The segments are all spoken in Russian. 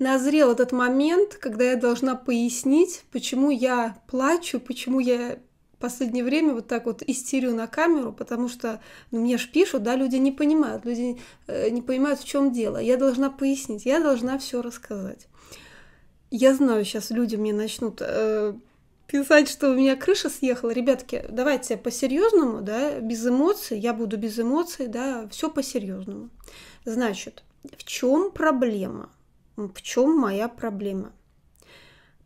назрел этот момент, когда я должна пояснить, почему я плачу, почему я последнее время вот так вот истерю на камеру, потому что ну, мне ж пишут, да, люди не понимают, люди э, не понимают, в чем дело. Я должна пояснить, я должна все рассказать. Я знаю, сейчас люди мне начнут э, писать, что у меня крыша съехала. Ребятки, давайте по-серьезному, да, без эмоций, я буду без эмоций, да, все по-серьезному. Значит, в чем проблема? В чем моя проблема?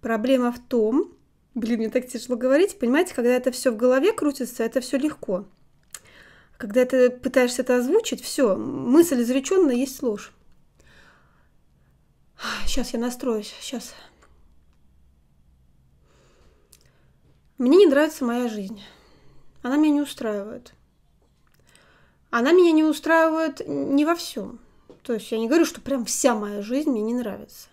Проблема в том, блин, мне так тяжело говорить, понимаете, когда это все в голове крутится, это все легко. Когда ты пытаешься это озвучить, все, мысль изреченная есть ложь. Сейчас я настроюсь, сейчас. Мне не нравится моя жизнь. Она меня не устраивает. Она меня не устраивает не во всем. То есть я не говорю, что прям вся моя жизнь мне не нравится.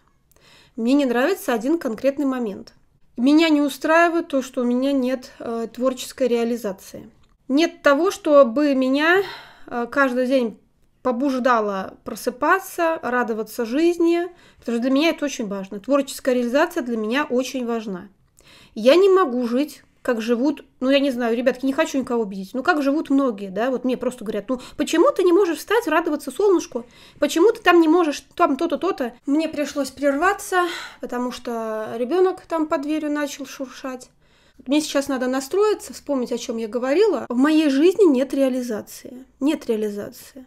Мне не нравится один конкретный момент. Меня не устраивает то, что у меня нет э, творческой реализации. Нет того, чтобы меня э, каждый день побуждало просыпаться, радоваться жизни, потому что для меня это очень важно. Творческая реализация для меня очень важна. Я не могу жить как живут, ну, я не знаю, ребятки, не хочу никого обидеть, но как живут многие, да, вот мне просто говорят, ну, почему ты не можешь встать, радоваться солнышку, почему ты там не можешь, там то-то, то-то. Мне пришлось прерваться, потому что ребенок там под дверью начал шуршать. Мне сейчас надо настроиться, вспомнить, о чем я говорила. В моей жизни нет реализации. Нет реализации.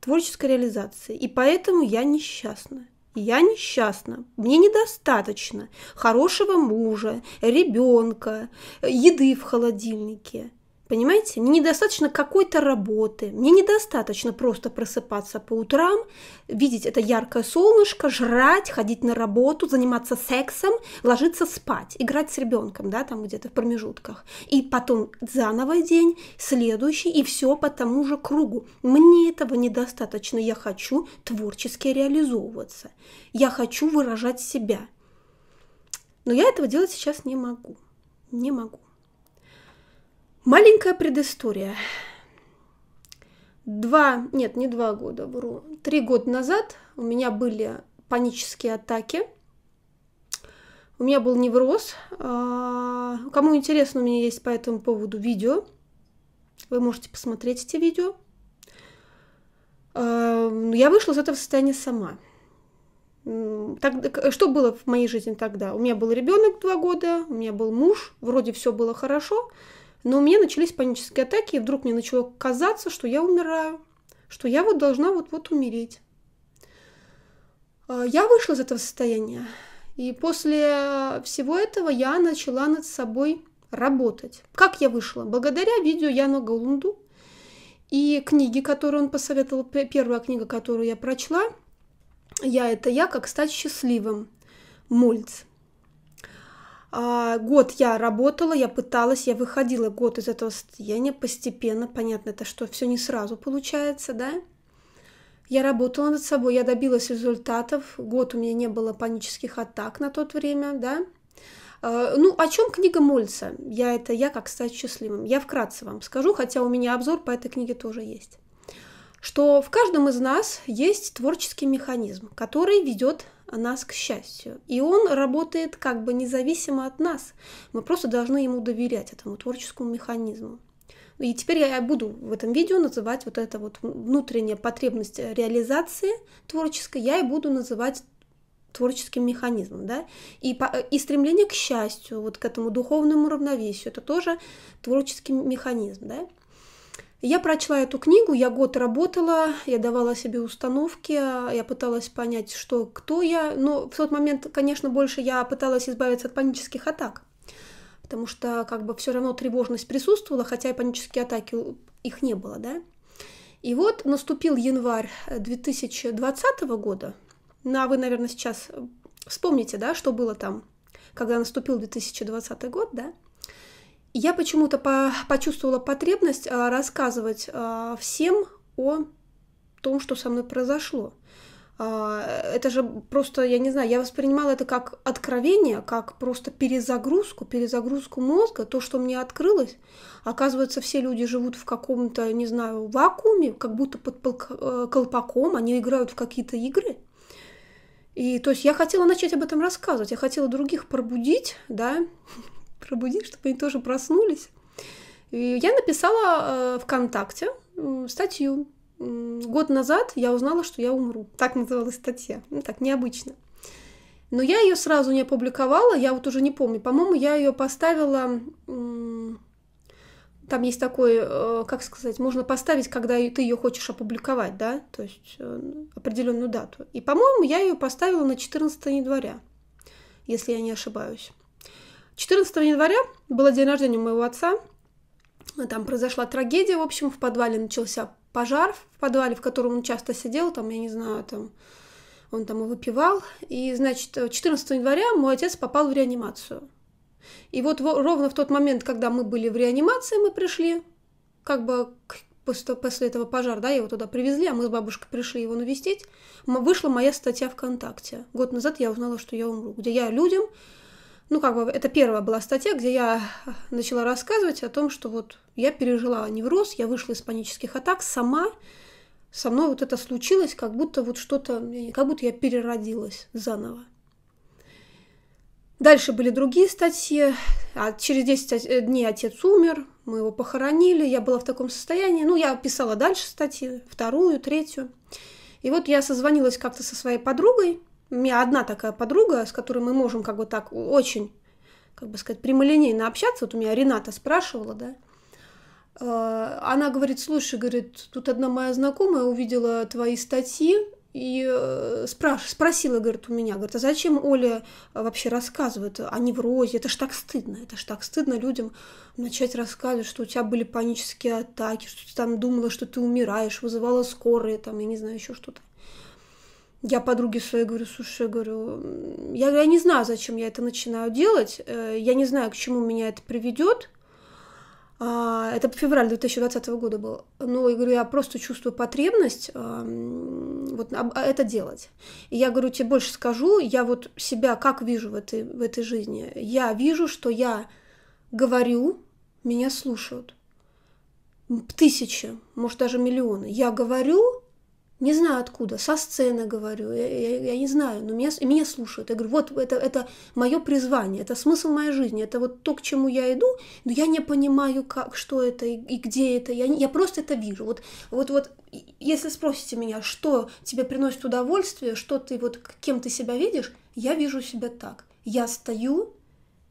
Творческой реализации. И поэтому я несчастна. Я несчастна, мне недостаточно хорошего мужа, ребенка, еды в холодильнике. Понимаете, мне недостаточно какой-то работы, мне недостаточно просто просыпаться по утрам, видеть это яркое солнышко, жрать, ходить на работу, заниматься сексом, ложиться спать, играть с ребенком, да, там где-то в промежутках. И потом заново день, следующий, и все по тому же кругу. Мне этого недостаточно, я хочу творчески реализовываться, я хочу выражать себя. Но я этого делать сейчас не могу, не могу. Маленькая предыстория. Два, нет, не два года, вру. Три года назад у меня были панические атаки. У меня был невроз. А, кому интересно, у меня есть по этому поводу видео. Вы можете посмотреть эти видео. А, ну, я вышла из этого состояния сама. что было в моей жизни тогда? У меня был ребенок два года, у меня был муж, вроде все было хорошо, но у меня начались панические атаки, и вдруг мне начало казаться, что я умираю, что я вот должна вот-вот умереть. А, я вышла из этого состояния, и после всего этого я начала над собой работать. Как я вышла? Благодаря видео Яна Голунду и книге, которую он посоветовал. Первая книга, которую я прочла, «Я – это я, как стать счастливым» Мульц. А, год я работала, я пыталась, я выходила год из этого состояния постепенно. Понятно, это что все не сразу получается, да? Я работала над собой, я добилась результатов. Год у меня не было панических атак на то время, да? А, ну, о чем книга Мольца? Я это я, как стать счастливым. Я вкратце вам скажу, хотя у меня обзор по этой книге тоже есть что в каждом из нас есть творческий механизм, который ведет нас к счастью. И он работает как бы независимо от нас. Мы просто должны ему доверять, этому творческому механизму. И теперь я буду в этом видео называть вот это вот внутренняя потребность реализации творческой, я и буду называть творческим механизмом, да, и, и стремление к счастью, вот к этому духовному равновесию, это тоже творческий механизм, да. Я прочла эту книгу, я год работала, я давала себе установки, я пыталась понять, что, кто я. Но в тот момент, конечно, больше я пыталась избавиться от панических атак, потому что как бы все равно тревожность присутствовала, хотя и панические атаки их не было, да. И вот наступил январь 2020 э, года. Ну, а вы, наверное, сейчас вспомните, да, что было там, когда наступил 2020 год, да? Я почему-то по почувствовала потребность а, рассказывать а, всем о том, что со мной произошло. А, это же просто, я не знаю, я воспринимала это как откровение, как просто перезагрузку, перезагрузку мозга, то, что мне открылось. Оказывается, все люди живут в каком-то, не знаю, вакууме, как будто под э, колпаком, они играют в какие-то игры. И то есть я хотела начать об этом рассказывать, я хотела других пробудить, да, пробудить, чтобы они тоже проснулись. И я написала э, ВКонтакте статью. Год назад я узнала, что я умру. Так называлась статья. Ну, так, необычно. Но я ее сразу не опубликовала, я вот уже не помню. По-моему, я ее поставила... Там есть такой, э, как сказать, можно поставить, когда ты ее хочешь опубликовать, да, то есть э, определенную дату. И, по-моему, я ее поставила на 14 января, если я не ошибаюсь. 14 января было день рождения моего отца. Там произошла трагедия, в общем, в подвале начался пожар, в подвале, в котором он часто сидел, там, я не знаю, там, он там и выпивал. И, значит, 14 января мой отец попал в реанимацию. И вот ровно в тот момент, когда мы были в реанимации, мы пришли, как бы после, после этого пожара, да, его туда привезли, а мы с бабушкой пришли его навестить, вышла моя статья ВКонтакте. Год назад я узнала, что я умру, где я людям ну, как бы, это первая была статья, где я начала рассказывать о том, что вот я пережила невроз, я вышла из панических атак сама, со мной вот это случилось, как будто вот что-то, как будто я переродилась заново. Дальше были другие статьи. А через 10 э, дней отец умер, мы его похоронили, я была в таком состоянии. Ну, я писала дальше статьи, вторую, третью. И вот я созвонилась как-то со своей подругой, у меня одна такая подруга, с которой мы можем как бы так очень, как бы сказать, прямолинейно общаться. Вот у меня Рената спрашивала, да. Э, она говорит, слушай, говорит, тут одна моя знакомая увидела твои статьи и э, спраш... спросила, говорит, у меня, говорит, а зачем Оля вообще рассказывает о неврозе? Это ж так стыдно, это ж так стыдно людям начать рассказывать, что у тебя были панические атаки, что ты там думала, что ты умираешь, вызывала скорые, там, я не знаю, еще что-то я подруге своей говорю, слушай, я говорю, я, я не знаю, зачем я это начинаю делать, э, я не знаю, к чему меня это приведет. А, это февраль 2020 года был. но я говорю, я просто чувствую потребность вот а, это делать. И я говорю, тебе больше скажу, я вот себя как вижу в этой, в этой жизни. Я вижу, что я говорю, меня слушают. Тысячи, может, даже миллионы. Я говорю, не знаю откуда, со сцены говорю, я, я, я не знаю, но меня, меня слушают. Я говорю, вот это, это мое призвание, это смысл моей жизни, это вот то, к чему я иду, но я не понимаю, как, что это и, и где это, я, я просто это вижу. Вот, вот, вот, если спросите меня, что тебе приносит удовольствие, что ты, вот, кем ты себя видишь, я вижу себя так. Я стою,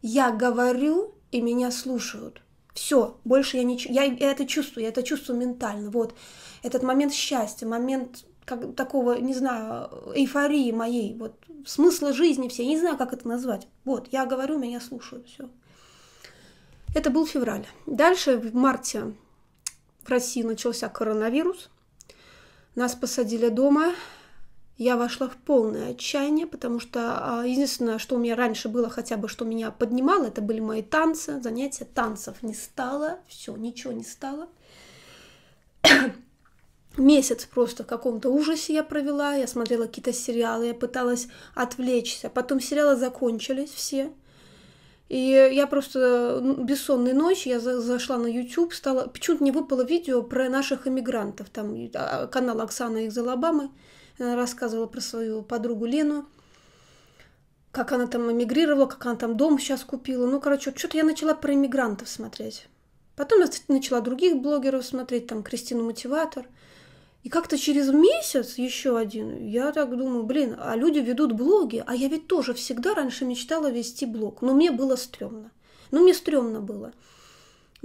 я говорю, и меня слушают. Все, больше я ничего, я это чувствую, я это чувствую ментально, вот. Этот момент счастья, момент как, такого, не знаю, эйфории моей, вот, смысла жизни все, я не знаю, как это назвать. Вот, я говорю, меня слушают, все. Это был февраль. Дальше в марте в России начался коронавирус. Нас посадили дома, я вошла в полное отчаяние, потому что а, единственное, что у меня раньше было хотя бы, что меня поднимало, это были мои танцы, занятия танцев. Не стало, все, ничего не стало. Месяц просто в каком-то ужасе я провела, я смотрела какие-то сериалы, я пыталась отвлечься. Потом сериалы закончились все. И я просто ну, бессонной ночью, я зашла на YouTube, стала... Почему-то не выпало видео про наших иммигрантов, там а, канал Оксаны из Алабамы. Она э, рассказывала про свою подругу Лену, как она там эмигрировала, как она там дом сейчас купила. Ну, короче, вот что-то я начала про иммигрантов смотреть. Потом я начала других блогеров смотреть, там, Кристину Мотиватор. И как-то через месяц еще один, я так думаю, блин, а люди ведут блоги, а я ведь тоже всегда раньше мечтала вести блог, но мне было стрёмно. Ну, мне стрёмно было.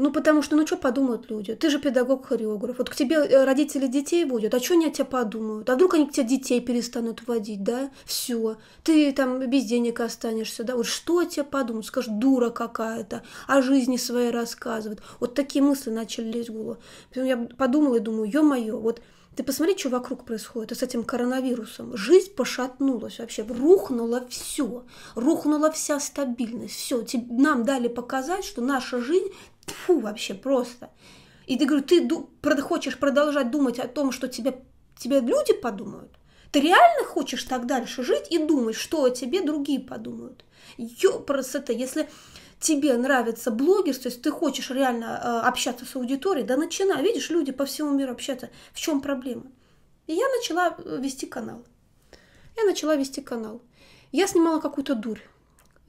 Ну, потому что, ну, что подумают люди? Ты же педагог-хореограф. Вот к тебе э, родители детей водят, а что они о тебе подумают? А вдруг они к тебе детей перестанут водить, да? Все. Ты там без денег останешься, да? Вот что о тебе подумают? Скажешь, дура какая-то, о жизни своей рассказывает. Вот такие мысли начали лезть в голову. Потом я подумала и думаю, ё-моё, вот ты посмотри, что вокруг происходит с этим коронавирусом. Жизнь пошатнулась вообще, рухнуло все, рухнула вся стабильность. Все, нам дали показать, что наша жизнь фу, вообще просто. И ты говорю, ты хочешь продолжать думать о том, что тебе, тебе люди подумают? Ты реально хочешь так дальше жить и думать, что о тебе другие подумают? Ёпрос это, если тебе нравится блогерство, есть ты хочешь реально э, общаться с аудиторией, да начинай, видишь, люди по всему миру общаются, в чем проблема? И я начала э, вести канал. Я начала вести канал. Я снимала какую-то дурь.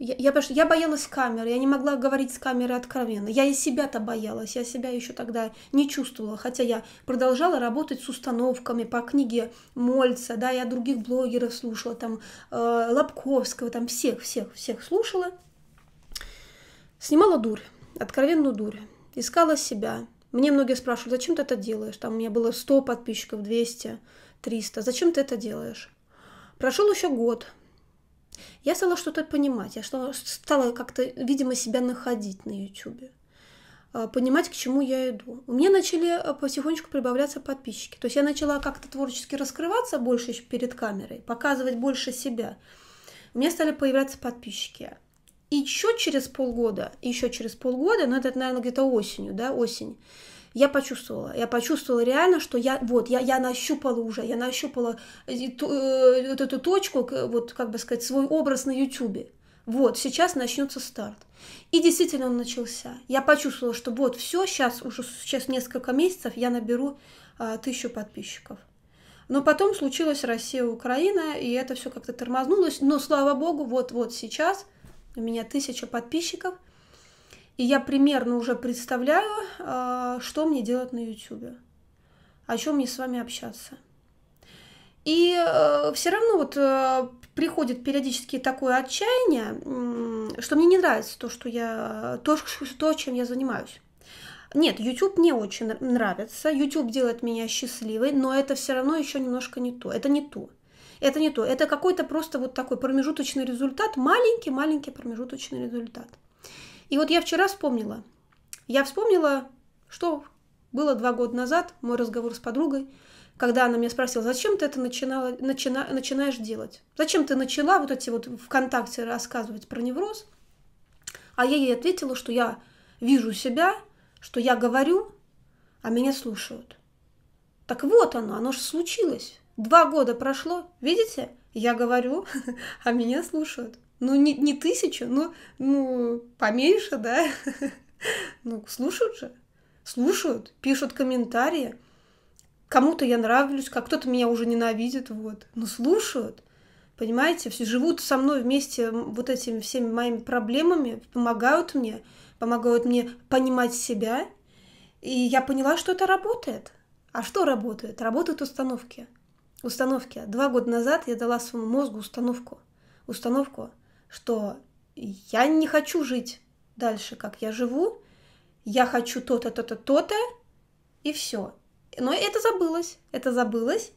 Я, я, я боялась камеры, я не могла говорить с камерой откровенно. Я и себя-то боялась, я себя еще тогда не чувствовала, хотя я продолжала работать с установками по книге Мольца, да, я других блогеров слушала, там, э, Лобковского, там, всех, всех, всех слушала. Снимала дурь, откровенную дурь, искала себя. Мне многие спрашивают, зачем ты это делаешь? Там у меня было 100 подписчиков, 200, 300. Зачем ты это делаешь? Прошел еще год, я стала что-то понимать, я стала, как-то, видимо, себя находить на YouTube а, понимать, к чему я иду. У меня начали э, потихонечку прибавляться подписчики. То есть я начала как-то творчески раскрываться больше перед камерой, показывать больше себя. У меня стали появляться подписчики. И еще через полгода, еще через полгода, ну это, наверное, где-то осенью, да, осень, я почувствовала. Я почувствовала реально, что я вот, я, я нащупала уже, я нащупала эту, э, вот эту точку, вот как бы сказать, свой образ на Ютубе. Вот, сейчас начнется старт. И действительно он начался. Я почувствовала, что вот все, сейчас уже сейчас несколько месяцев я наберу а, тысячу подписчиков. Но потом случилась Россия, Украина, и это все как-то тормознулось. Но слава богу, вот-вот сейчас у меня тысяча подписчиков – и я примерно уже представляю, а, что мне делать на YouTube, о чем мне с вами общаться. И э, все равно вот э, приходит периодически такое отчаяние, что мне не нравится то, что я, э, то, что, чем я занимаюсь. Нет, YouTube мне очень нравится, YouTube делает меня счастливой, но это все равно еще немножко не то. Это не то. Это не то. Это какой-то просто вот такой промежуточный результат, маленький-маленький промежуточный результат. И вот я вчера вспомнила. Я вспомнила, что было два года назад, мой разговор с подругой, когда она меня спросила, зачем ты это начинала, начина, начинаешь делать? Зачем ты начала вот эти вот ВКонтакте рассказывать про невроз? А я ей ответила, что я вижу себя, что я говорю, а меня слушают. Так вот оно, оно же случилось. Два года прошло, видите? Я говорю, а меня слушают. Ну, не, не тысячу, но, ну, поменьше, да? Ну, слушают же. Слушают, пишут комментарии. Кому-то я нравлюсь, как кто-то меня уже ненавидит, вот. Но ну, слушают, понимаете? Все живут со мной вместе вот этими всеми моими проблемами, помогают мне, помогают мне понимать себя. И я поняла, что это работает. А что работает? Работают установки. Установки. Два года назад я дала своему мозгу установку. Установку что я не хочу жить дальше, как я живу, я хочу то-то, то-то, то-то, и все. Но это забылось, это забылось.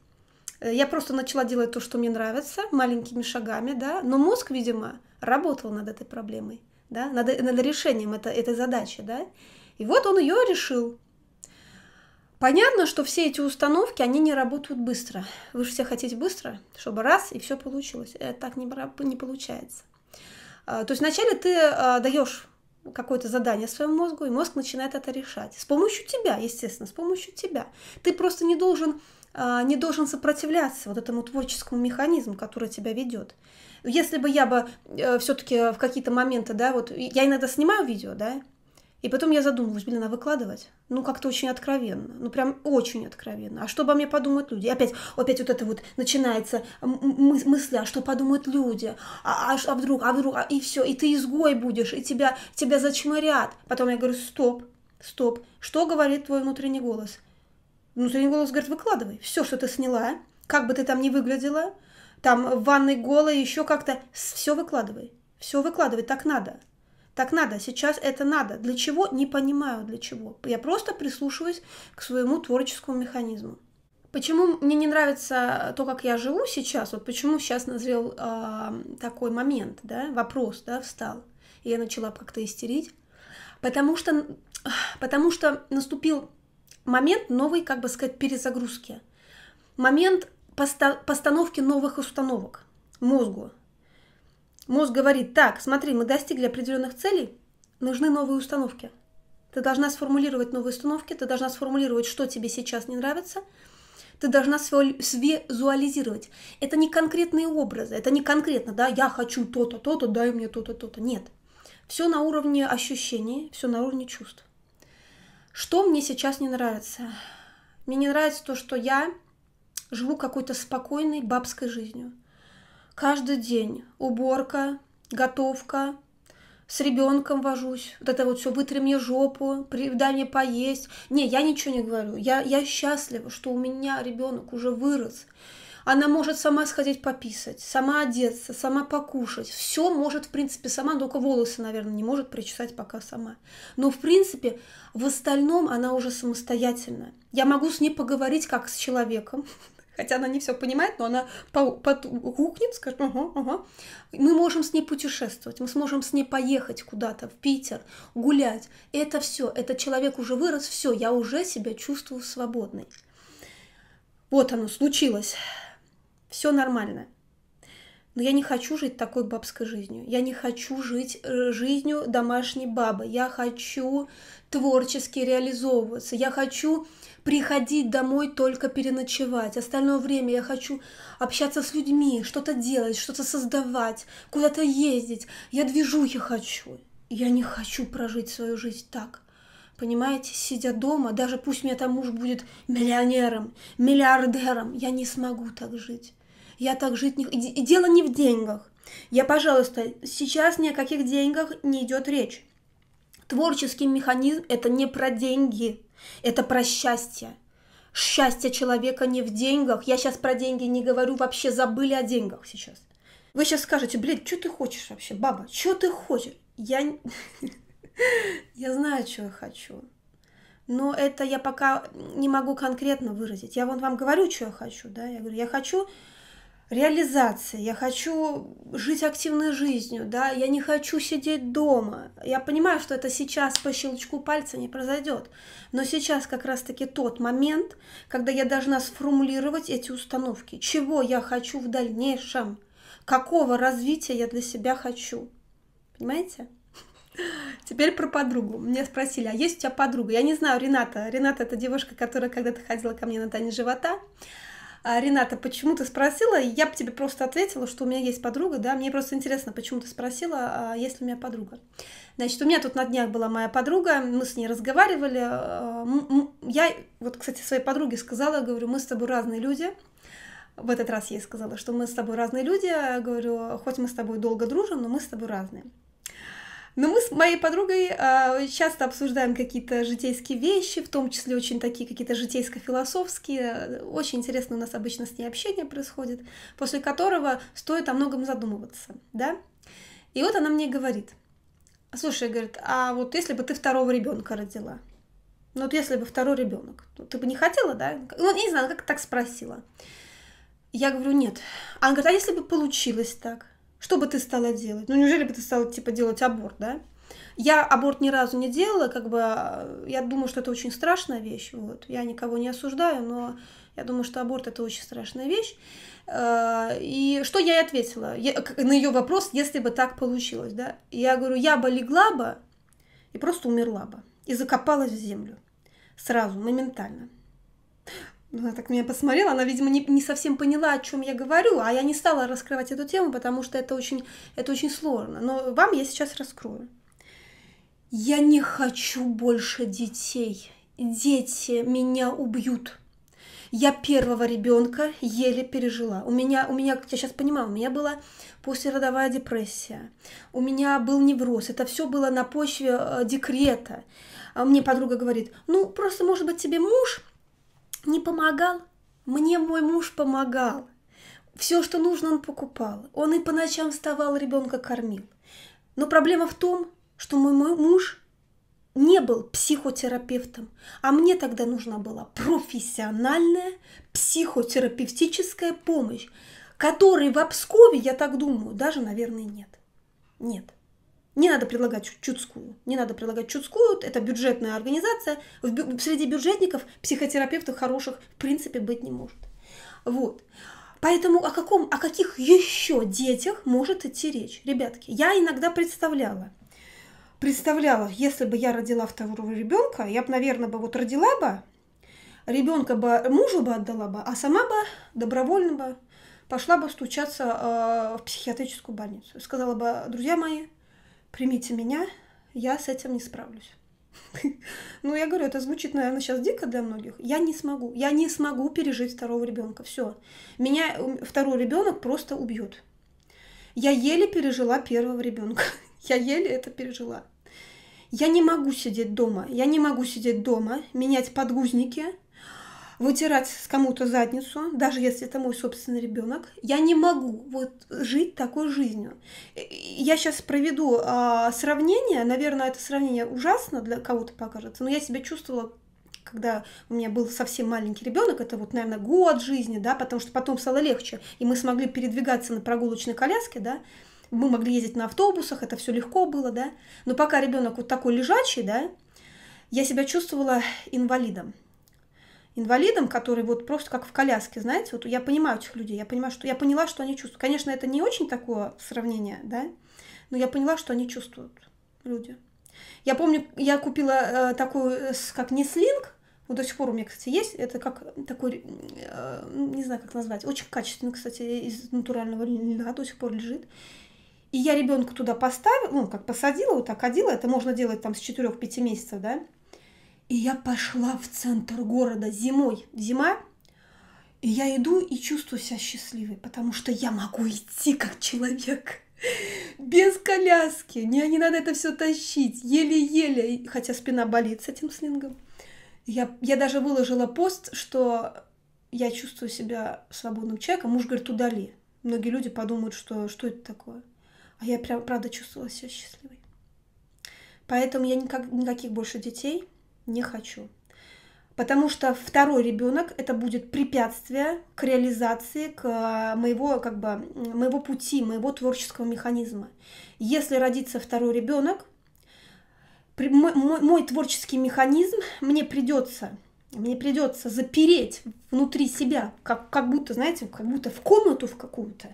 Э, я просто начала делать то, что мне нравится, маленькими шагами, да. Но мозг, видимо, работал над этой проблемой, да, над, над решением это, этой задачи, да. И вот он ее решил. Понятно, что все эти установки, они не работают быстро. Вы же все хотите быстро, чтобы раз, и все получилось. Это так не, не получается. А, то есть вначале ты а, даешь какое-то задание своему мозгу, и мозг начинает это решать. С помощью тебя, естественно, с помощью тебя. Ты просто не должен, а, не должен сопротивляться вот этому творческому механизму, который тебя ведет. Если бы я бы э, все-таки в какие-то моменты, да, вот я иногда снимаю видео, да, и потом я задумалась, блин, а выкладывать? Ну, как-то очень откровенно. Ну, прям очень откровенно. А что обо мне подумают люди? И опять, опять вот это вот начинается мы, мысль, а что подумают люди? А, а, а вдруг, а вдруг, а, и все, и ты изгой будешь, и тебя, тебя зачморят. Потом я говорю, стоп, стоп. Что говорит твой внутренний голос? Внутренний голос говорит, выкладывай. Все, что ты сняла, как бы ты там ни выглядела, там в ванной голой, еще как-то, все выкладывай. Все выкладывай, так надо. Так надо, сейчас это надо. Для чего? Не понимаю для чего. Я просто прислушиваюсь к своему творческому механизму. Почему мне не нравится то, как я живу сейчас? Вот почему сейчас назрел э, такой момент, да, вопрос, да, встал. И я начала как-то истерить. Потому что, потому что наступил момент новой, как бы сказать, перезагрузки. Момент поста- постановки новых установок мозгу, Мозг говорит, так, смотри, мы достигли определенных целей, нужны новые установки. Ты должна сформулировать новые установки, ты должна сформулировать, что тебе сейчас не нравится, ты должна свизуализировать. Это не конкретные образы, это не конкретно, да, я хочу то-то, то-то, дай мне то-то, то-то. Нет. Все на уровне ощущений, все на уровне чувств. Что мне сейчас не нравится? Мне не нравится то, что я живу какой-то спокойной бабской жизнью – каждый день уборка, готовка, с ребенком вожусь, вот это вот все, вытри мне жопу, дай мне поесть. Не, я ничего не говорю, я, я счастлива, что у меня ребенок уже вырос. Она может сама сходить пописать, сама одеться, сама покушать. Все может, в принципе, сама, только волосы, наверное, не может причесать пока сама. Но, в принципе, в остальном она уже самостоятельная. Я могу с ней поговорить как с человеком, хотя она не все понимает, но она подгукнет, скажет, ага, ага. Мы можем с ней путешествовать, мы сможем с ней поехать куда-то, в Питер, гулять. Это все, этот человек уже вырос, все, я уже себя чувствую свободной. Вот оно, случилось. Все нормально. Но я не хочу жить такой бабской жизнью. Я не хочу жить э, жизнью домашней бабы. Я хочу творчески реализовываться. Я хочу приходить домой только переночевать. Остальное время я хочу общаться с людьми, что-то делать, что-то создавать, куда-то ездить. Я движухи хочу. Я не хочу прожить свою жизнь так. Понимаете, сидя дома, даже пусть у меня там муж будет миллионером, миллиардером, я не смогу так жить. Я так жить не... И дело не в деньгах. Я, пожалуйста, сейчас ни о каких деньгах не идет речь. Творческий механизм – это не про деньги, это про счастье. Счастье человека не в деньгах. Я сейчас про деньги не говорю, вообще забыли о деньгах сейчас. Вы сейчас скажете, блядь, что ты хочешь вообще, баба, что ты хочешь? Я... Я знаю, что я хочу. Но это я пока не могу конкретно выразить. Я вон вам говорю, что я хочу, да? Я говорю, я хочу реализации. я хочу жить активной жизнью, да, я не хочу сидеть дома. Я понимаю, что это сейчас по щелчку пальца не произойдет, но сейчас как раз-таки тот момент, когда я должна сформулировать эти установки, чего я хочу в дальнейшем, какого развития я для себя хочу. Понимаете? Теперь про подругу. Мне спросили, а есть у тебя подруга? Я не знаю, Рената. Рената – это девушка, которая когда-то ходила ко мне на Тане живота. А, Рената, почему ты спросила? Я бы тебе просто ответила, что у меня есть подруга, да, мне просто интересно, почему ты спросила, а, есть ли у меня подруга. Значит, у меня тут на днях была моя подруга, мы с ней разговаривали, а, я, вот, кстати, своей подруге сказала, говорю, мы с тобой разные люди, в этот раз я ей сказала, что мы с тобой разные люди, я говорю, хоть мы с тобой долго дружим, но мы с тобой разные. Но мы с моей подругой а, часто обсуждаем какие-то житейские вещи, в том числе очень такие какие-то житейско-философские. Очень интересно у нас обычно с ней общение происходит, после которого стоит о многом задумываться, да? И вот она мне говорит, слушай, говорит, а вот если бы ты второго ребенка родила, ну вот если бы второй ребенок, ну, ты бы не хотела, да? Ну, не знаю, как так спросила. Я говорю, нет. Она говорит, а если бы получилось так? Что бы ты стала делать? Ну, неужели бы ты стала, типа, делать аборт, да? Я аборт ни разу не делала, как бы, а, я думаю, что это очень страшная вещь, вот. Я никого не осуждаю, но я думаю, что аборт это очень страшная вещь. А, и что я ей ответила я, на ее вопрос, если бы так получилось, да? Я говорю, я бы легла бы и просто умерла бы и закопалась в землю сразу, моментально. Она так меня посмотрела, она, видимо, не, не совсем поняла, о чем я говорю, а я не стала раскрывать эту тему, потому что это очень, это очень сложно. Но вам я сейчас раскрою. Я не хочу больше детей. Дети меня убьют. Я первого ребенка еле пережила. У меня, у меня, как я сейчас понимаю, у меня была послеродовая депрессия. У меня был невроз. Это все было на почве э, декрета. А мне подруга говорит, ну просто, может быть, тебе муж не помогал? Мне мой муж помогал. Все, что нужно, он покупал. Он и по ночам вставал, ребенка кормил. Но проблема в том, что мой, мой муж не был психотерапевтом, а мне тогда нужна была профессиональная психотерапевтическая помощь, которой в Обскове, я так думаю, даже, наверное, нет. Нет. Не надо предлагать чудскую. Не надо предлагать чудскую. Это бюджетная организация. В бю- среди бюджетников психотерапевтов хороших в принципе быть не может. Вот. Поэтому о, каком, о каких еще детях может идти речь? Ребятки, я иногда представляла, представляла, если бы я родила второго ребенка, я бы, наверное, бы вот родила бы, ребенка бы мужу бы отдала бы, а сама бы добровольно бы пошла бы стучаться э, в психиатрическую больницу. Сказала бы, друзья мои, примите меня, я с этим не справлюсь. Ну, я говорю, это звучит, наверное, сейчас дико для многих. Я не смогу. Я не смогу пережить второго ребенка. Все. Меня второй ребенок просто убьет. Я еле пережила первого ребенка. Я еле это пережила. Я не могу сидеть дома. Я не могу сидеть дома, менять подгузники, вытирать с кому-то задницу, даже если это мой собственный ребенок. Я не могу вот жить такой жизнью. Я сейчас проведу э, сравнение, наверное, это сравнение ужасно для кого-то покажется, но я себя чувствовала когда у меня был совсем маленький ребенок, это вот, наверное, год жизни, да, потому что потом стало легче, и мы смогли передвигаться на прогулочной коляске, да, мы могли ездить на автобусах, это все легко было, да, но пока ребенок вот такой лежачий, да, я себя чувствовала инвалидом инвалидам, которые вот просто как в коляске, знаете, вот я понимаю этих людей, я понимаю, что я поняла, что они чувствуют. Конечно, это не очень такое сравнение, да, но я поняла, что они чувствуют люди. Я помню, я купила э, такую, э, как не слинг, вот до сих пор у меня, кстати, есть, это как такой, э, не знаю, как назвать, очень качественный, кстати, из натурального льна до сих пор лежит. И я ребенка туда поставила, ну, как посадила, вот так одела. это можно делать там с 4-5 месяцев, да, и я пошла в центр города зимой. Зима. И я иду и чувствую себя счастливой, потому что я могу идти как человек. Без коляски. Мне не надо это все тащить. Еле-еле. Хотя спина болит с этим слингом. Я, я даже выложила пост, что я чувствую себя свободным человеком. Муж говорит, удали. Многие люди подумают, что, что это такое. А я прям, правда, чувствовала себя счастливой. Поэтому я никак, никаких больше детей не хочу. Потому что второй ребенок это будет препятствие к реализации к э, моего, как бы, моего пути, моего творческого механизма. Если родится второй ребенок, мой, мой творческий механизм мне придется мне придется запереть внутри себя, как, как будто, знаете, как будто в комнату в какую-то,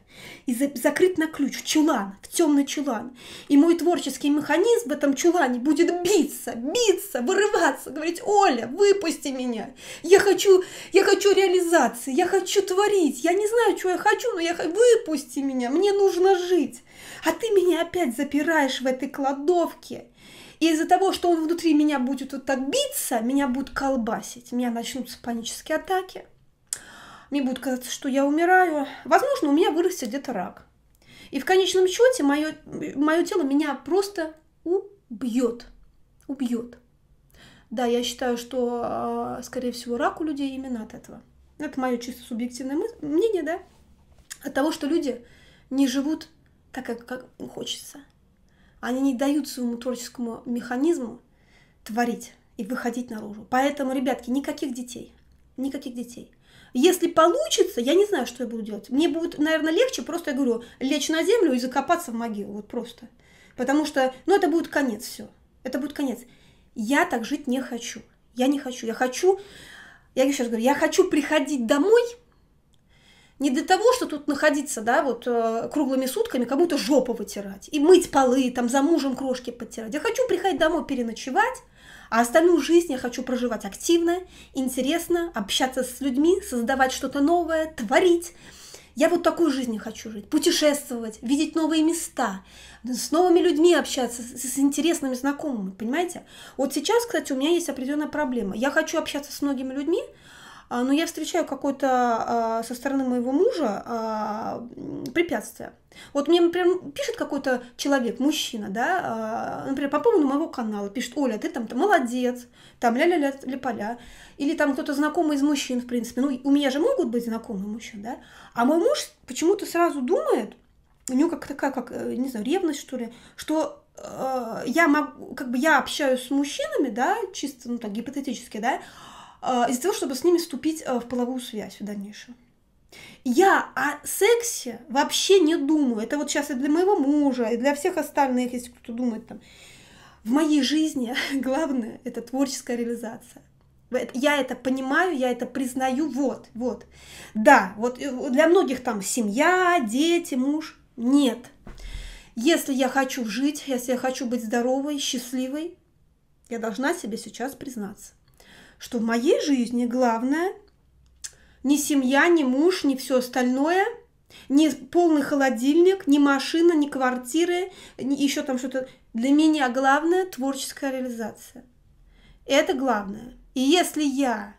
и за, закрыть на ключ, в чулан, в темный чулан. И мой творческий механизм в этом чулане будет биться, биться, вырываться, говорить, Оля, выпусти меня, я хочу, я хочу реализации, я хочу творить, я не знаю, чего я хочу, но я хочу, выпусти меня, мне нужно жить. А ты меня опять запираешь в этой кладовке – и из-за того, что он внутри меня будет вот так биться, меня будут колбасить, у меня начнутся панические атаки, мне будет казаться, что я умираю. Возможно, у меня вырастет где-то рак. И в конечном счете мое, мое тело меня просто убьет. Убьет. Да, я считаю, что, а, скорее всего, рак у людей именно от этого. Это мое чисто субъективное мнение, да? От того, что люди не живут так, как им хочется. Они не дают своему творческому механизму творить и выходить наружу. Поэтому, ребятки, никаких детей. Никаких детей. Если получится, я не знаю, что я буду делать. Мне будет, наверное, легче просто, я говорю, лечь на землю и закопаться в могилу. Вот просто. Потому что, ну, это будет конец все. Это будет конец. Я так жить не хочу. Я не хочу. Я хочу, я еще раз говорю, я хочу приходить домой не для того, что тут находиться, да, вот э, круглыми сутками кому-то жопу вытирать и мыть полы, там за мужем крошки подтирать. Я хочу приходить домой переночевать, а остальную жизнь я хочу проживать активно, интересно, общаться с людьми, создавать что-то новое, творить. Я вот такую жизнь хочу жить, путешествовать, видеть новые места, с новыми людьми общаться, с, с интересными знакомыми, понимаете? Вот сейчас, кстати, у меня есть определенная проблема. Я хочу общаться с многими людьми, а, но я встречаю какое-то а, со стороны моего мужа а, препятствие. Вот мне, например, пишет какой-то человек, мужчина, да, например, по поводу моего канала, пишет, Оля, ты там-то молодец, там ля-ля-ля для поля, или там кто-то знакомый из мужчин, в принципе, ну, у меня же могут быть знакомые мужчины, да, а мой муж почему-то сразу думает, у него как такая, как, э, не знаю, ревность, что ли, что э, я могу, как бы я общаюсь с мужчинами, да, чисто, ну, так, гипотетически, да, а, из-за того, чтобы с ними вступить а, в половую связь в дальнейшем. Я о сексе вообще не думаю. Это вот сейчас и для моего мужа, и для всех остальных, если кто-то думает там. В моей жизни главное – это творческая реализация. Я это понимаю, я это признаю, вот, вот. Да, вот э, для многих там семья, дети, муж. Нет. Если я хочу жить, если я хочу быть здоровой, счастливой, я должна себе сейчас признаться что в моей жизни главное не семья, не муж, не все остальное, не полный холодильник, не машина, не квартиры, не еще там что-то. Для меня главное творческая реализация. Это главное. И если я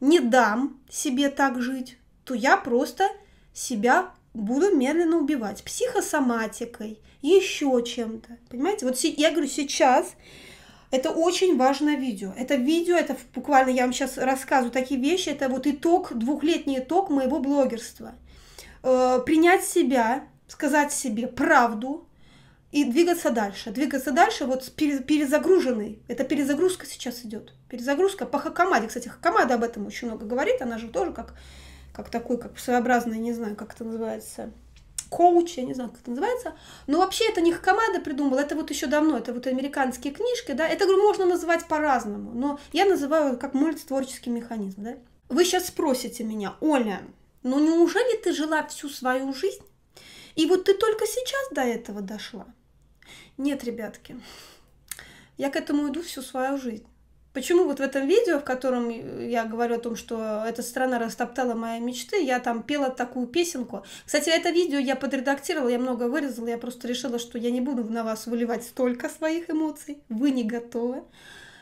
не дам себе так жить, то я просто себя буду медленно убивать психосоматикой, еще чем-то. Понимаете? Вот я говорю, сейчас это очень важное видео. Это видео, это буквально я вам сейчас рассказываю такие вещи, это вот итог, двухлетний итог моего блогерства. Э, принять себя, сказать себе правду и двигаться дальше. Двигаться дальше вот перезагруженный. Это перезагрузка сейчас идет. Перезагрузка по Хакамаде. Кстати, Хакамада об этом очень много говорит. Она же тоже как, как такой, как своеобразный, не знаю, как это называется, коуч, я не знаю, как это называется. Но вообще это не команда придумала, это вот еще давно, это вот американские книжки, да. Это, говорю, можно называть по-разному, но я называю как мультитворческий механизм, да. Вы сейчас спросите меня, Оля, ну неужели ты жила всю свою жизнь, и вот ты только сейчас до этого дошла? Нет, ребятки, я к этому иду всю свою жизнь. Почему вот в этом видео, в котором я говорю о том, что эта страна растоптала мои мечты, я там пела такую песенку. Кстати, это видео я подредактировала, я много вырезала, я просто решила, что я не буду на вас выливать столько своих эмоций, вы не готовы.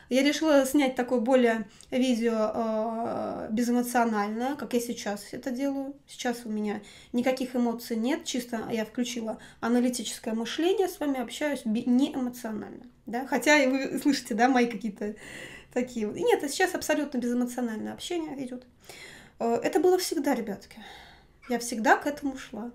Я решила снять такое более видео э, безэмоциональное, как я сейчас это делаю. Сейчас у меня никаких эмоций нет, чисто я включила аналитическое мышление, с вами общаюсь неэмоционально. Да? Хотя вы слышите, да, мои какие-то Такие вот. И нет, а сейчас абсолютно безэмоциональное общение идет. Э, это было всегда, ребятки. Я всегда к этому шла.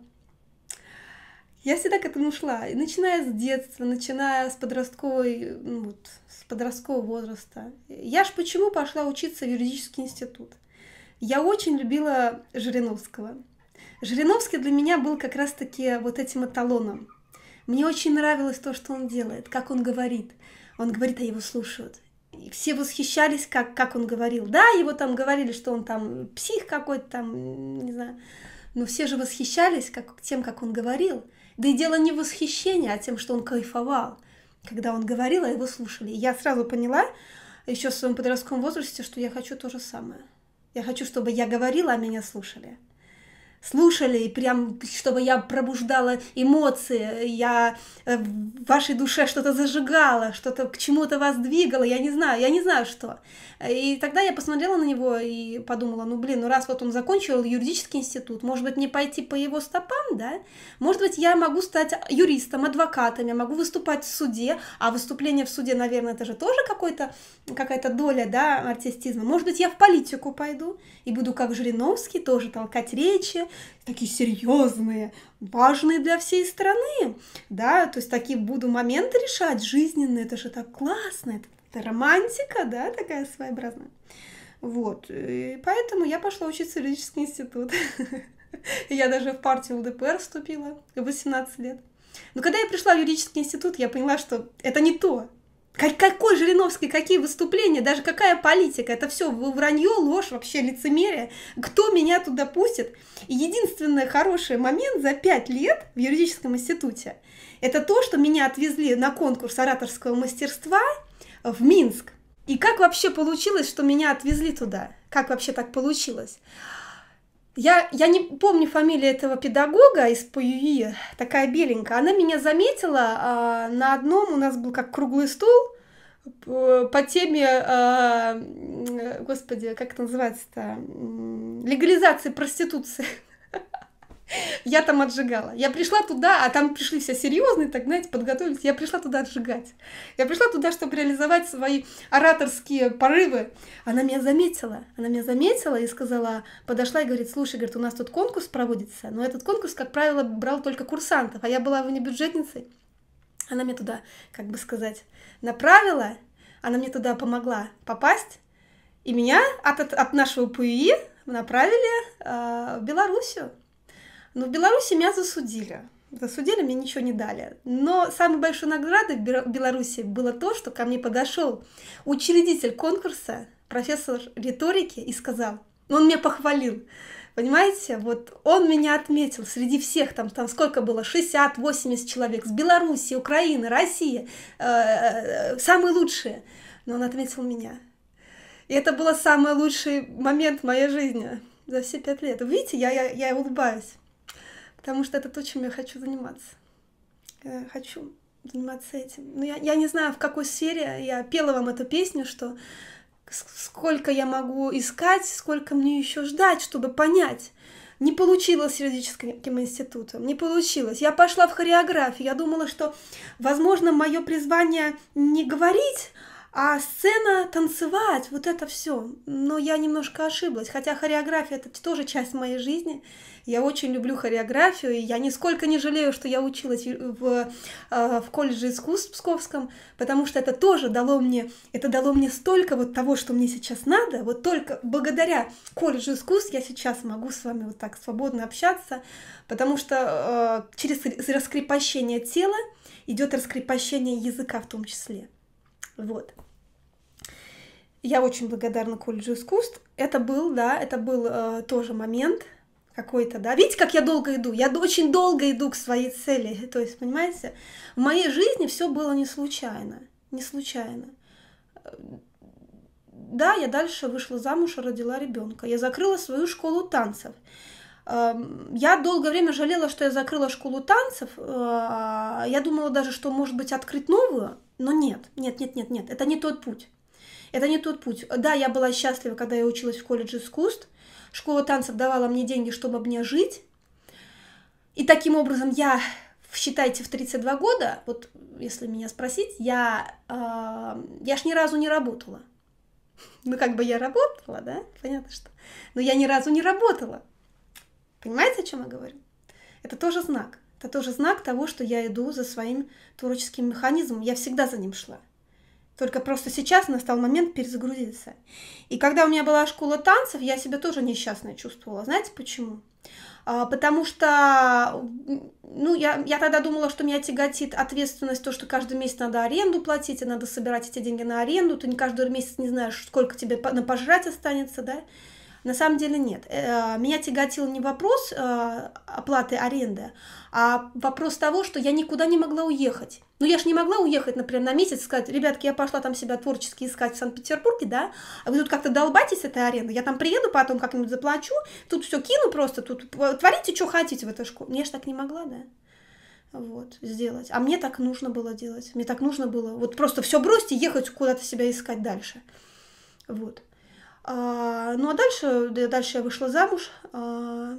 Я всегда к этому шла, и начиная с детства, начиная с подростковой, ну, вот, с подросткового возраста. Я ж почему пошла учиться в юридический институт? Я очень любила Жириновского. Жириновский для меня был как раз-таки вот этим эталоном. Мне очень нравилось то, что он делает, как он говорит. Он говорит, а его слушают все восхищались, как, как он говорил. Да, его там говорили, что он там псих какой-то там, не знаю. Но все же восхищались как, тем, как он говорил. Да и дело не восхищение, а тем, что он кайфовал. Когда он говорил, а его слушали. И я сразу поняла, еще в своем подростковом возрасте, что я хочу то же самое. Я хочу, чтобы я говорила, а меня слушали слушали, и прям, чтобы я пробуждала эмоции, я э, в вашей душе что-то зажигала, что-то к чему-то вас двигало, я не знаю, я не знаю что. И тогда я посмотрела на него и подумала, ну блин, ну раз вот он закончил юридический институт, может быть, мне пойти по его стопам, да? Может быть, я могу стать юристом, адвокатом, я могу выступать в суде, а выступление в суде, наверное, это же тоже какой-то, какая-то доля, да, артистизма. Может быть, я в политику пойду и буду как Жириновский тоже толкать речи, такие серьезные, важные для всей страны, да, то есть такие буду моменты решать жизненные, это же так классно, это, это романтика, да, такая своеобразная. Вот, и э, поэтому я пошла учиться в юридический институт. Я даже в партию ЛДПР вступила в 18 лет. Но когда я пришла в юридический институт, я поняла, что это не то. Как, какой Жириновский, какие выступления, даже какая политика, это все вранье, ложь, вообще лицемерие. Кто меня туда пустит? единственный хороший момент за пять лет в юридическом институте, это то, что меня отвезли на конкурс ораторского мастерства в Минск. И как вообще получилось, что меня отвезли туда? Как вообще так получилось? Я, я не помню фамилию этого педагога из ПЮИ, такая беленькая. Она меня заметила а, на одном, у нас был как круглый стул по теме, а, господи, как это называется-то, легализации проституции. Я там отжигала. Я пришла туда, а там пришли все серьезные, так, знаете, подготовились. Я пришла туда отжигать. Я пришла туда, чтобы реализовать свои ораторские порывы. Она меня заметила. Она меня заметила и сказала, подошла и говорит, слушай, говорит, у нас тут конкурс проводится, но этот конкурс, как правило, брал только курсантов, а я была вне бюджетницей. Она мне туда, как бы сказать, направила, она мне туда помогла попасть, и меня от, от, от нашего ПУИ направили э, в Белоруссию. Но ну, в Беларуси меня засудили. Засудили, мне ничего не дали. Но самой большой наградой в Беларуси было то, что ко мне подошел учредитель конкурса, профессор риторики, и сказал, ну, он меня похвалил, понимаете, вот он меня отметил среди всех, там, там сколько было, 60-80 человек с Беларуси, Украины, России, э, э, э, самые лучшие, но он отметил меня. И это был самый лучший момент в моей жизни за все пять лет. Видите, я, я, я улыбаюсь потому что это то, чем я хочу заниматься. Я э, хочу заниматься этим. Но ну, я, я не знаю, в какой сфере я пела вам эту песню, что сколько я могу искать, сколько мне еще ждать, чтобы понять. Не получилось с юридическим институтом, не получилось. Я пошла в хореографию, я думала, что, возможно, мое призвание не говорить, а сцена танцевать, вот это все. Но я немножко ошиблась, хотя хореография это тоже часть моей жизни, я очень люблю хореографию, и я нисколько не жалею, что я училась э, в, э, в колледже искусств Псковском, потому что это тоже дало мне, это дало мне столько вот того, что мне сейчас надо. Вот только благодаря колледжу искусств я сейчас могу с вами вот так свободно общаться, потому что э, через раскрепощение тела идет раскрепощение языка в том числе. Вот. Я очень благодарна колледжу искусств. Это был, да, это был э, тоже момент, какой-то, да. Видите, как я долго иду? Я очень долго иду к своей цели. То есть, понимаете, в моей жизни все было не случайно. Не случайно. Да, я дальше вышла замуж и родила ребенка. Я закрыла свою школу танцев. Эм, я долгое время жалела, что я закрыла школу танцев. Э, а я думала даже, что, может быть, открыть новую, но нет, нет, нет, нет, нет. Это не тот путь. Это не тот путь. Да, я была счастлива, когда я училась в колледже искусств, Школа танцев давала мне деньги, чтобы мне жить. И таким образом я, считайте, в 32 года, вот если меня спросить, я, э, я ж ни разу не работала. Ну, как бы я работала, да, понятно, что. Но я ни разу не работала. Понимаете, о чем я говорю? Это тоже знак. Это тоже знак того, что я иду за своим творческим механизмом. Я всегда за ним шла. Только просто сейчас настал момент перезагрузиться. И когда у меня была школа танцев, я себя тоже несчастно чувствовала. Знаете почему? А, потому что, ну, я, я тогда думала, что меня тяготит ответственность, то, что каждый месяц надо аренду платить, и надо собирать эти деньги на аренду, ты не каждый месяц не знаешь, сколько тебе на пожрать останется, да, на самом деле нет. Э, а, меня тяготил не вопрос э, оплаты аренды, а вопрос того, что я никуда не могла уехать. Ну, я же не могла уехать, например, на месяц, сказать, ребятки, я пошла там себя творчески искать в Санкт-Петербурге, да, а вы тут как-то долбайтесь этой аренды, я там приеду потом как-нибудь заплачу, тут все кину просто, тут творите, что хотите в этой школе. Ну, я же так не могла, да вот, сделать. А мне так нужно было делать. Мне так нужно было вот просто все бросить и ехать куда-то себя искать дальше. Вот. А, ну а дальше, дальше я вышла замуж. А,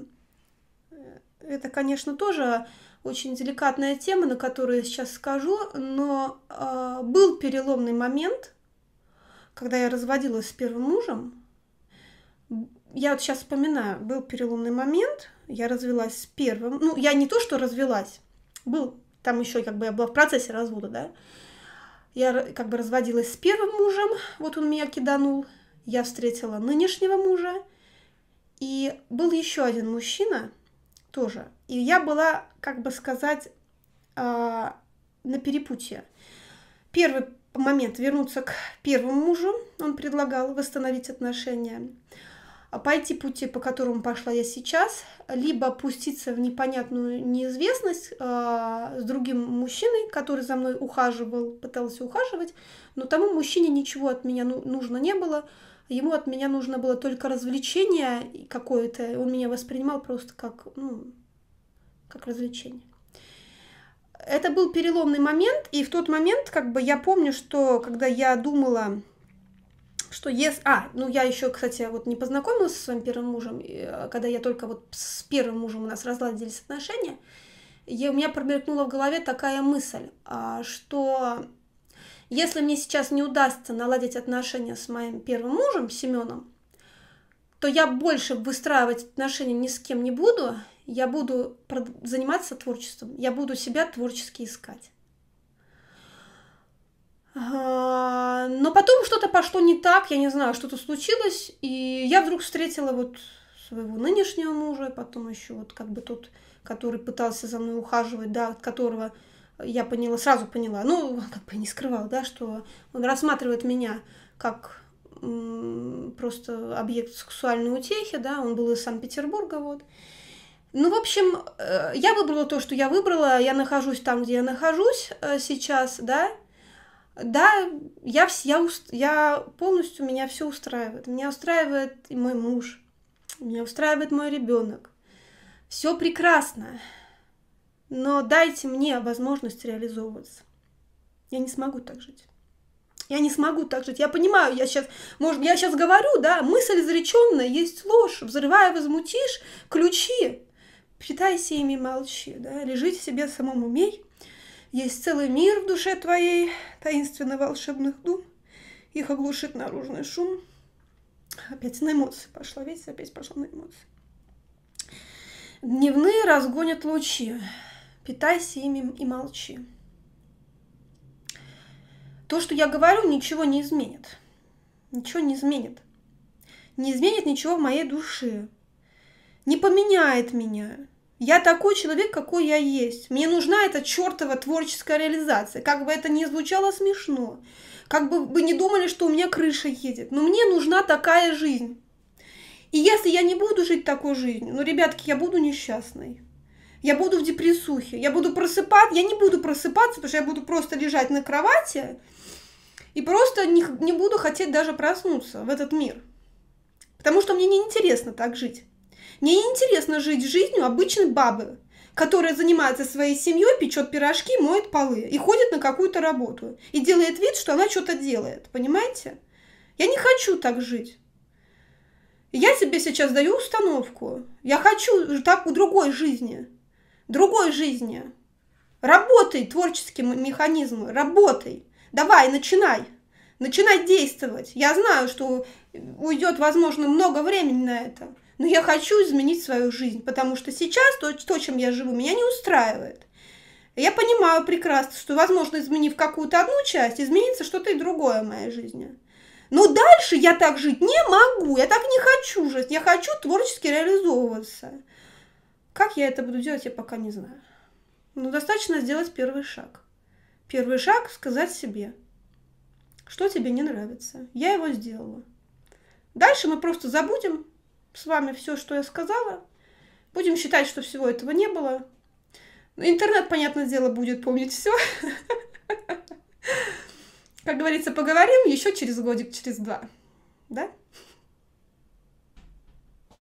это, конечно, тоже очень деликатная тема, на которую я сейчас скажу, но а, был переломный момент, когда я разводилась с первым мужем. Я вот сейчас вспоминаю, был переломный момент, я развелась с первым, ну я не то, что развелась, был там еще как бы я была в процессе развода, да, я как бы разводилась с первым мужем, вот он меня киданул, я встретила нынешнего мужа, и был еще один мужчина тоже. И я была, как бы сказать, а, на перепутье. Первый момент вернуться к первому мужу, он предлагал восстановить отношения, а, пойти пути, по которому пошла я сейчас, либо пуститься в непонятную неизвестность э, с другим мужчиной, который за мной ухаживал, пытался ухаживать, но тому мужчине ничего от меня ну, нужно не было, Ему от меня нужно было только развлечение какое-то. Он меня воспринимал просто как, ну, как развлечение. Это был переломный момент, и в тот момент, как бы, я помню, что когда я думала, что есть, А, ну я еще, кстати, вот не познакомилась со своим первым мужем, а, когда я только вот с первым мужем у нас разладились отношения, я, у меня промелькнула в голове такая мысль, а, что если мне сейчас не удастся наладить отношения с моим первым мужем, Семеном, то я больше выстраивать отношения ни с кем не буду, я буду заниматься творчеством, я буду себя творчески искать. А, но потом что-то пошло не так, я не знаю, что-то случилось, и я вдруг встретила вот своего нынешнего мужа, потом еще вот как бы тот, который пытался за мной ухаживать, да, от которого я поняла, сразу поняла, ну, как бы не скрывал, да, что он рассматривает меня как просто объект сексуальной утехи, да, он был из Санкт-Петербурга, вот. Ну, в общем, э, я выбрала то, что я выбрала, я нахожусь там, где я нахожусь э, сейчас, да, да, я, я, я полностью, меня все устраивает. Меня устраивает и мой муж, меня устраивает мой ребенок. Все прекрасно но дайте мне возможность реализовываться. Я не смогу так жить. Я не смогу так жить. Я понимаю, я сейчас, может, я сейчас говорю, да, мысль изреченная есть ложь. Взрывая, возмутишь, ключи. Питайся ими, молчи, да. Лежи себе самому умей. Есть целый мир в душе твоей, таинственно волшебных дум. Их оглушит наружный шум. Опять на эмоции пошла, видите, опять пошла на эмоции. Дневные разгонят лучи питайся ими и молчи. То, что я говорю, ничего не изменит. Ничего не изменит. Не изменит ничего в моей душе. Не поменяет меня. Я такой человек, какой я есть. Мне нужна эта чертова творческая реализация. Как бы это ни звучало смешно, как бы вы не думали, что у меня крыша едет. Но мне нужна такая жизнь. И если я не буду жить такой жизнью, ну, ребятки, я буду несчастной я буду в депрессухе, я буду просыпаться, я не буду просыпаться, потому что я буду просто лежать на кровати и просто не, не буду хотеть даже проснуться в этот мир. Потому что мне неинтересно так жить. Мне неинтересно жить жизнью обычной бабы, которая занимается своей семьей, печет пирожки, моет полы и ходит на какую-то работу. И делает вид, что она что-то делает, понимаете? Я не хочу так жить. Я себе сейчас даю установку. Я хочу так у другой жизни другой жизни. Работай, творческие механизмы, работай. Давай, начинай. Начинай действовать. Я знаю, что уйдет, возможно, много времени на это. Но я хочу изменить свою жизнь, потому что сейчас то, то чем я живу, меня не устраивает. Я понимаю прекрасно, что, возможно, изменив какую-то одну часть, изменится что-то и другое в моей жизни. Но дальше я так жить не могу, я так не хочу жить, я хочу творчески реализовываться. Как я это буду делать, я пока не знаю. Но достаточно сделать первый шаг. Первый шаг – сказать себе, что тебе не нравится. Я его сделала. Дальше мы просто забудем с вами все, что я сказала. Будем считать, что всего этого не было. Интернет, понятное дело, будет помнить все. Как говорится, поговорим еще через годик, через два. Да?